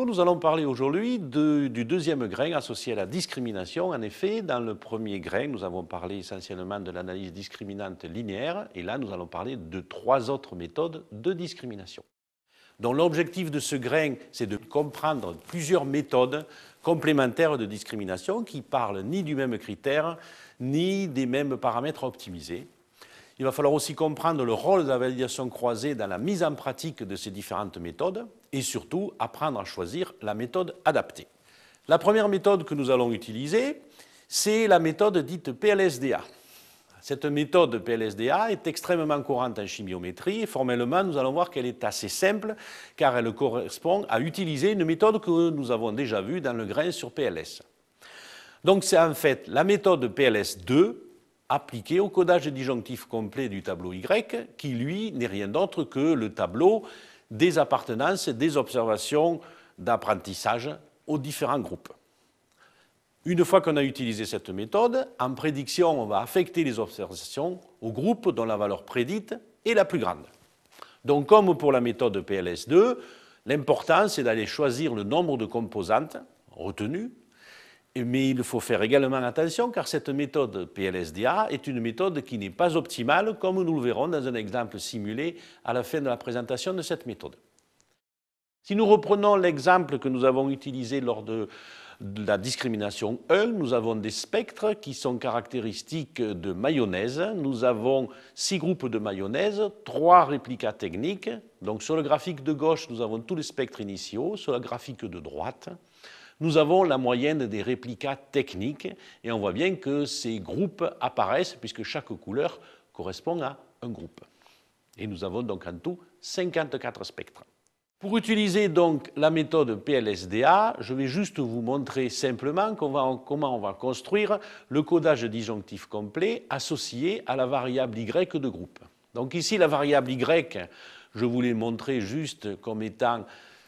nous allons parler aujourd'hui du deuxième grain associé à la discrimination. En effet, dans le premier grain, nous avons parlé essentiellement de l'analyse discriminante linéaire et là, nous allons parler de trois autres méthodes de discrimination. l'objectif de ce grain, c'est de comprendre plusieurs méthodes complémentaires de discrimination qui parlent ni du même critère, ni des mêmes paramètres optimisés. Il va falloir aussi comprendre le rôle de la validation croisée dans la mise en pratique de ces différentes méthodes, et surtout apprendre à choisir la méthode adaptée. La première méthode que nous allons utiliser, c'est la méthode dite PLSDA. Cette méthode PLSDA est extrêmement courante en chimiométrie formellement, nous allons voir qu'elle est assez simple car elle correspond à utiliser une méthode que nous avons déjà vue dans le grain sur PLS. Donc c'est en fait la méthode PLS2 appliquée au codage disjonctif complet du tableau Y qui, lui, n'est rien d'autre que le tableau des appartenances et des observations d'apprentissage aux différents groupes. Une fois qu'on a utilisé cette méthode, en prédiction, on va affecter les observations au groupe dont la valeur prédite est la plus grande. Donc comme pour la méthode PLS2, l'important c'est d'aller choisir le nombre de composantes retenues mais il faut faire également attention car cette méthode PLSDA est une méthode qui n'est pas optimale, comme nous le verrons dans un exemple simulé à la fin de la présentation de cette méthode. Si nous reprenons l'exemple que nous avons utilisé lors de la discrimination 1, nous avons des spectres qui sont caractéristiques de mayonnaise. Nous avons six groupes de mayonnaise, trois réplicas techniques. Donc sur le graphique de gauche, nous avons tous les spectres initiaux, sur le graphique de droite, nous avons la moyenne des réplicas techniques et on voit bien que ces groupes apparaissent puisque chaque couleur correspond à un groupe. Et nous avons donc en tout 54 spectres. Pour utiliser donc la méthode PLSDA, je vais juste vous montrer simplement comment on va construire le codage disjonctif complet associé à la variable Y de groupe. Donc ici, la variable Y, je vous l'ai montré juste comme étant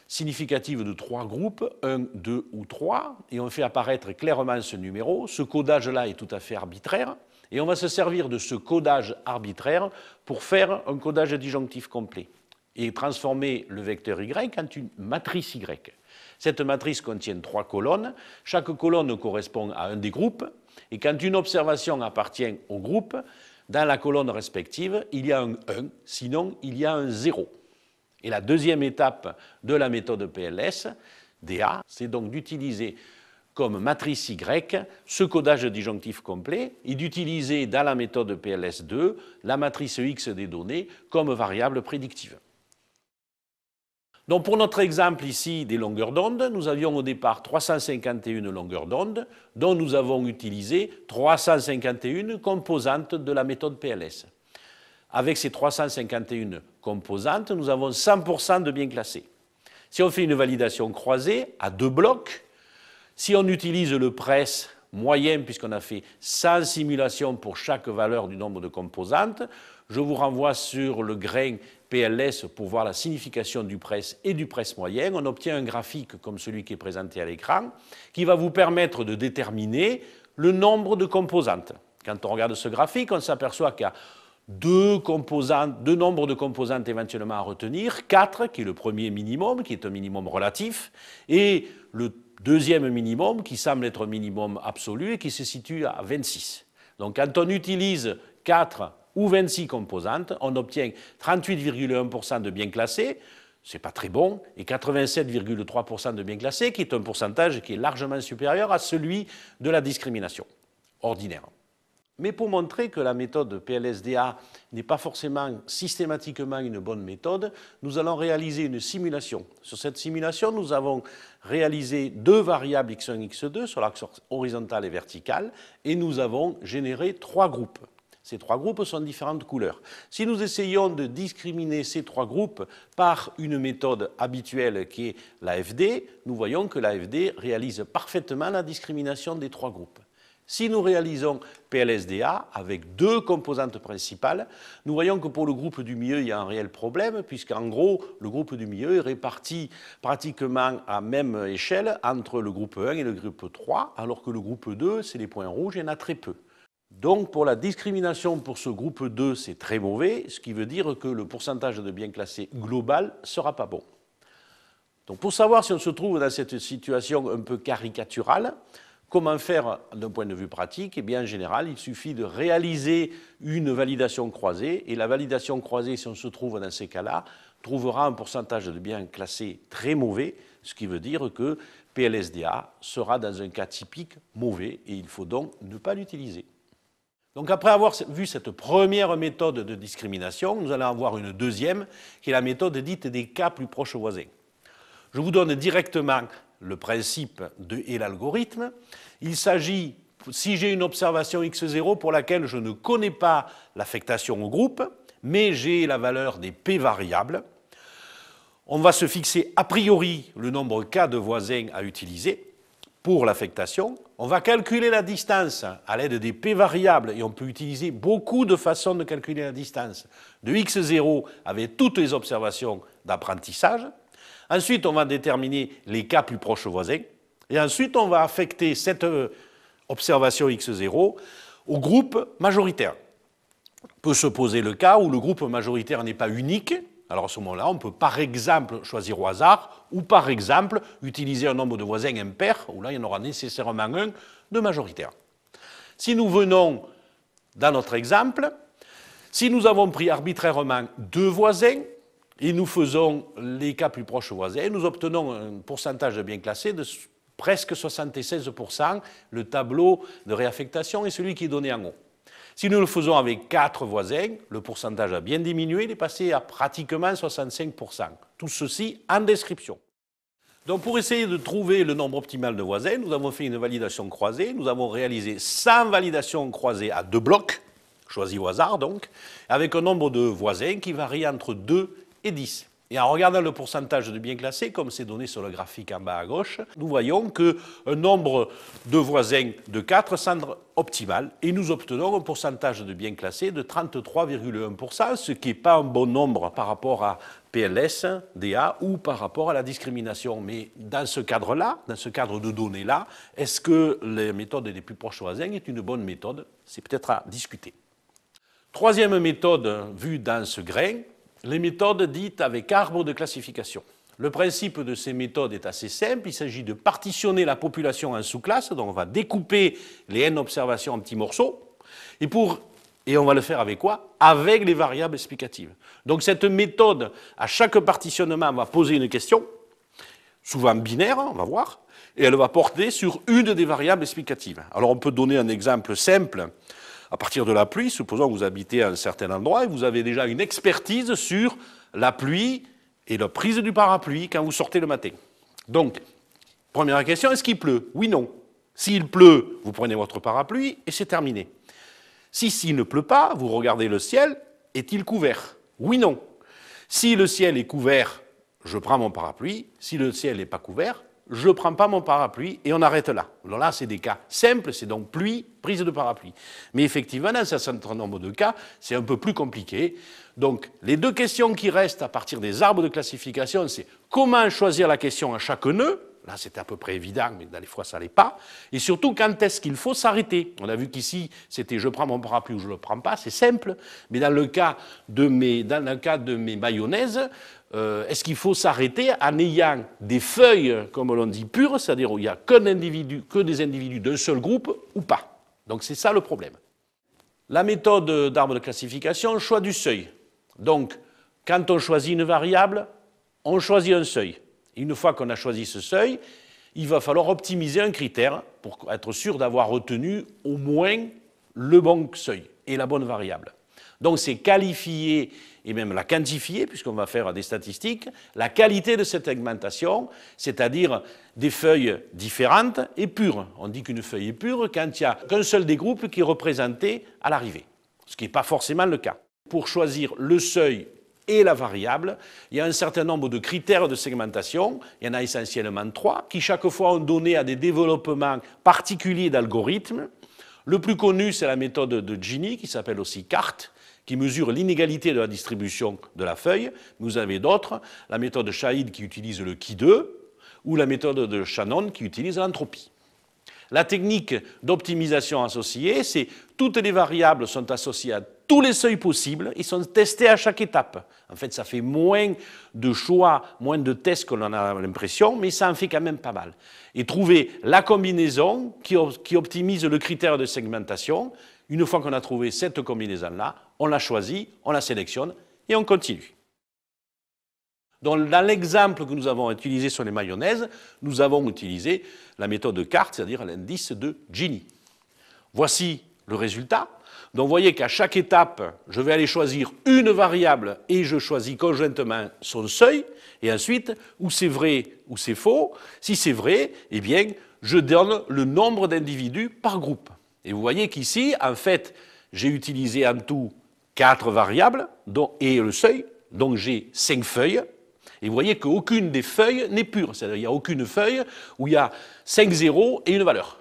significative de trois groupes, 1, 2 ou 3, et on fait apparaître clairement ce numéro. Ce codage-là est tout à fait arbitraire, et on va se servir de ce codage arbitraire pour faire un codage disjonctif complet et transformer le vecteur Y en une matrice Y. Cette matrice contient trois colonnes. Chaque colonne correspond à un des groupes. Et quand une observation appartient au groupe, dans la colonne respective, il y a un 1, sinon il y a un 0. Et la deuxième étape de la méthode PLS, DA, c'est donc d'utiliser comme matrice Y ce codage disjonctif complet et d'utiliser dans la méthode PLS2 la matrice X des données comme variable prédictive. Donc pour notre exemple ici des longueurs d'onde, nous avions au départ 351 longueurs d'onde dont nous avons utilisé 351 composantes de la méthode PLS. Avec ces 351 composantes, nous avons 100% de biens classés. Si on fait une validation croisée à deux blocs, si on utilise le press moyen, puisqu'on a fait 100 simulations pour chaque valeur du nombre de composantes, je vous renvoie sur le grain PLS pour voir la signification du presse et du presse moyen. On obtient un graphique comme celui qui est présenté à l'écran qui va vous permettre de déterminer le nombre de composantes. Quand on regarde ce graphique, on s'aperçoit qu'à deux, composantes, deux nombres de composantes éventuellement à retenir, 4, qui est le premier minimum, qui est un minimum relatif, et le deuxième minimum, qui semble être un minimum absolu et qui se situe à 26. Donc quand on utilise 4 ou 26 composantes, on obtient 38,1% de bien classés, n'est pas très bon, et 87,3% de bien classés, qui est un pourcentage qui est largement supérieur à celui de la discrimination ordinaire. Mais pour montrer que la méthode PLSDA n'est pas forcément systématiquement une bonne méthode, nous allons réaliser une simulation. Sur cette simulation, nous avons réalisé deux variables x1, x2 sur l'axe horizontal et vertical, et nous avons généré trois groupes. Ces trois groupes sont de différentes couleurs. Si nous essayons de discriminer ces trois groupes par une méthode habituelle qui est l'AFD, nous voyons que l'AFD réalise parfaitement la discrimination des trois groupes. Si nous réalisons PLSDA avec deux composantes principales, nous voyons que pour le groupe du milieu, il y a un réel problème, puisqu'en gros, le groupe du milieu est réparti pratiquement à même échelle entre le groupe 1 et le groupe 3, alors que le groupe 2, c'est les points rouges, il y en a très peu. Donc pour la discrimination pour ce groupe 2, c'est très mauvais, ce qui veut dire que le pourcentage de biens classés global ne sera pas bon. Donc pour savoir si on se trouve dans cette situation un peu caricaturale, Comment faire d'un point de vue pratique Eh bien, en général, il suffit de réaliser une validation croisée. Et la validation croisée, si on se trouve dans ces cas-là, trouvera un pourcentage de biens classés très mauvais, ce qui veut dire que PLSDA sera dans un cas typique mauvais et il faut donc ne pas l'utiliser. Donc après avoir vu cette première méthode de discrimination, nous allons avoir une deuxième, qui est la méthode dite des cas plus proches voisins. Je vous donne directement le principe de, et l'algorithme. Il s'agit, si j'ai une observation x0 pour laquelle je ne connais pas l'affectation au groupe, mais j'ai la valeur des p variables, on va se fixer a priori le nombre k de voisins à utiliser pour l'affectation. On va calculer la distance à l'aide des p variables et on peut utiliser beaucoup de façons de calculer la distance. De x0 avec toutes les observations d'apprentissage. Ensuite, on va déterminer les cas plus proches voisins. Et ensuite, on va affecter cette euh, observation X0 au groupe majoritaire. Peut se poser le cas où le groupe majoritaire n'est pas unique. Alors à ce moment-là, on peut par exemple choisir au hasard ou par exemple utiliser un nombre de voisins impairs, où là il y en aura nécessairement un de majoritaire. Si nous venons dans notre exemple, si nous avons pris arbitrairement deux voisins, et nous faisons les cas plus proches voisins, nous obtenons un pourcentage de bien classé de presque 76%. Le tableau de réaffectation est celui qui est donné en haut. Si nous le faisons avec quatre voisins, le pourcentage a bien diminué, il est passé à pratiquement 65%. Tout ceci en description. Donc pour essayer de trouver le nombre optimal de voisins, nous avons fait une validation croisée, nous avons réalisé 100 validations croisées à deux blocs, choisis au hasard donc, avec un nombre de voisins qui varie entre 2 et 10. Et en regardant le pourcentage de biens classés, comme c'est donné sur le graphique en bas à gauche, nous voyons qu'un nombre de voisins de 4 semble optimal et nous obtenons un pourcentage de biens classés de 33,1%, ce qui n'est pas un bon nombre par rapport à PLS, DA ou par rapport à la discrimination. Mais dans ce cadre-là, dans ce cadre de données-là, est-ce que la méthode des plus proches voisins est une bonne méthode C'est peut-être à discuter. Troisième méthode vue dans ce grain, les méthodes dites avec arbre de classification. Le principe de ces méthodes est assez simple. Il s'agit de partitionner la population en sous-classes. Donc, on va découper les n observations en petits morceaux. Et, et on va le faire avec quoi Avec les variables explicatives. Donc, cette méthode, à chaque partitionnement, va poser une question, souvent binaire, hein, on va voir, et elle va porter sur une des variables explicatives. Alors, on peut donner un exemple simple à partir de la pluie, supposons que vous habitez à un certain endroit et vous avez déjà une expertise sur la pluie et la prise du parapluie quand vous sortez le matin. Donc, première question, est-ce qu'il pleut Oui, non. S'il pleut, vous prenez votre parapluie et c'est terminé. Si s'il ne pleut pas, vous regardez le ciel, est-il couvert Oui, non. Si le ciel est couvert, je prends mon parapluie. Si le ciel n'est pas couvert, je ne prends pas mon parapluie et on arrête là. Alors là, c'est des cas simples, c'est donc pluie, prise de parapluie. Mais effectivement, dans un certain nombre de cas, c'est un peu plus compliqué. Donc, les deux questions qui restent à partir des arbres de classification, c'est comment choisir la question à chaque nœud. Là, c'est à peu près évident, mais dans les fois, ça ne l'est pas. Et surtout, quand est-ce qu'il faut s'arrêter On a vu qu'ici, c'était je prends mon parapluie ou je ne le prends pas, c'est simple. Mais dans le cas de mes, dans le cas de mes mayonnaises, euh, est-ce qu'il faut s'arrêter en ayant des feuilles, comme on dit, pures, c'est-à-dire où il n'y a qu'un individu, que des individus d'un seul groupe ou pas Donc c'est ça le problème. La méthode d'arbre de classification, choix du seuil. Donc, quand on choisit une variable, on choisit un seuil. une fois qu'on a choisi ce seuil, il va falloir optimiser un critère pour être sûr d'avoir retenu au moins le bon seuil et la bonne variable. Donc c'est qualifier et même la quantifier, puisqu'on va faire des statistiques, la qualité de cette segmentation, c'est-à-dire des feuilles différentes et pures. On dit qu'une feuille est pure quand il n'y a qu'un seul des groupes qui est représenté à l'arrivée, ce qui n'est pas forcément le cas. Pour choisir le seuil et la variable, il y a un certain nombre de critères de segmentation, il y en a essentiellement trois, qui chaque fois ont donné à des développements particuliers d'algorithmes. Le plus connu, c'est la méthode de Gini, qui s'appelle aussi CART, qui mesure l'inégalité de la distribution de la feuille. Vous avez d'autres, la méthode Shahid qui utilise le qui 2 ou la méthode de Shannon qui utilise l'entropie. La technique d'optimisation associée, c'est toutes les variables sont associées à tous les seuils possibles, ils sont testés à chaque étape. En fait, ça fait moins de choix, moins de tests qu'on en a l'impression, mais ça en fait quand même pas mal. Et trouver la combinaison qui optimise le critère de segmentation. Une fois qu'on a trouvé cette combinaison-là, on la choisit, on la sélectionne et on continue. Dans, l'exemple que nous avons utilisé sur les mayonnaises, nous avons utilisé la méthode de carte, c'est-à-dire l'indice de Gini. Voici le résultat. Donc vous voyez qu'à chaque étape, je vais aller choisir une variable et je choisis conjointement son seuil. Et ensuite, où c'est vrai, ou c'est faux. Si c'est vrai, eh bien, je donne le nombre d'individus par groupe. Et vous voyez qu'ici, en fait, j'ai utilisé en tout quatre variables et le seuil, donc j'ai cinq feuilles. Et vous voyez qu'aucune des feuilles n'est pure. C'est-à-dire, qu'il n'y a aucune feuille où il y a 5 zéros et une valeur.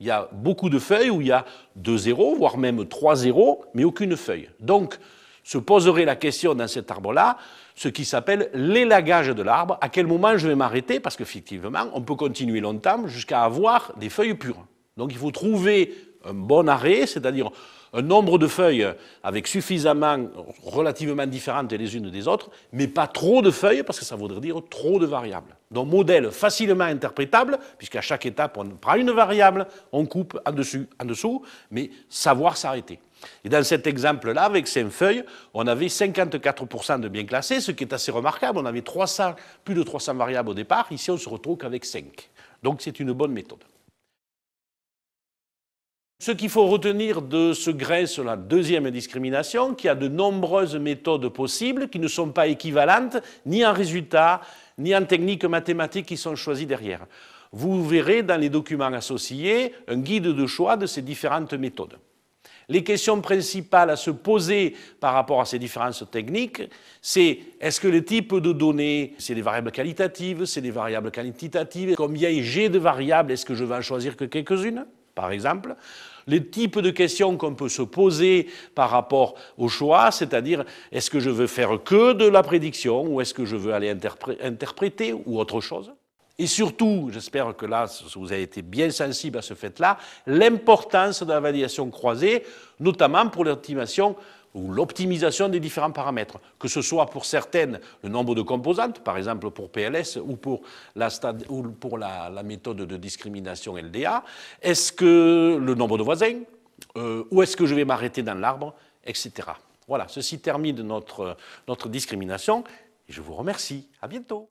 Il y a beaucoup de feuilles où il y a 2 zéros, voire même 3 zéros, mais aucune feuille. Donc, se poserait la question dans cet arbre-là, ce qui s'appelle l'élagage de l'arbre, à quel moment je vais m'arrêter, parce qu'effectivement, on peut continuer longtemps jusqu'à avoir des feuilles pures. Donc il faut trouver un bon arrêt, c'est-à-dire un nombre de feuilles avec suffisamment, relativement différentes les unes des autres, mais pas trop de feuilles parce que ça voudrait dire trop de variables. Donc modèle facilement interprétable, puisqu'à chaque étape on prend une variable, on coupe en dessus, en dessous, mais savoir s'arrêter. Et dans cet exemple-là, avec ces feuilles, on avait 54% de bien classés, ce qui est assez remarquable. On avait plus de 300 variables au départ. Ici, on se retrouve qu'avec 5. Donc, c'est une bonne méthode. Ce qu'il faut retenir de ce grain sur la deuxième discrimination, qui a de nombreuses méthodes possibles qui ne sont pas équivalentes ni en résultat, ni en techniques mathématiques qui sont choisies derrière. Vous verrez dans les documents associés un guide de choix de ces différentes méthodes. Les questions principales à se poser par rapport à ces différences techniques, c'est est-ce que le type de données, c'est des variables qualitatives, c'est des variables quantitatives, combien j'ai de variables, est-ce que je vais en choisir que quelques-unes, par exemple les types de questions qu'on peut se poser par rapport au choix, c'est-à-dire est-ce que je veux faire que de la prédiction ou est-ce que je veux aller interpréter ou autre chose et surtout, j'espère que là, vous avez été bien sensible à ce fait-là, l'importance de la validation croisée, notamment pour l'estimation ou l'optimisation des différents paramètres, que ce soit pour certaines le nombre de composantes, par exemple pour PLS ou pour la, ou pour la, méthode de discrimination LDA, est-ce que le nombre de voisins, euh, ou où est-ce que je vais m'arrêter dans l'arbre, etc. Voilà, ceci termine notre, notre discrimination je vous remercie. À bientôt.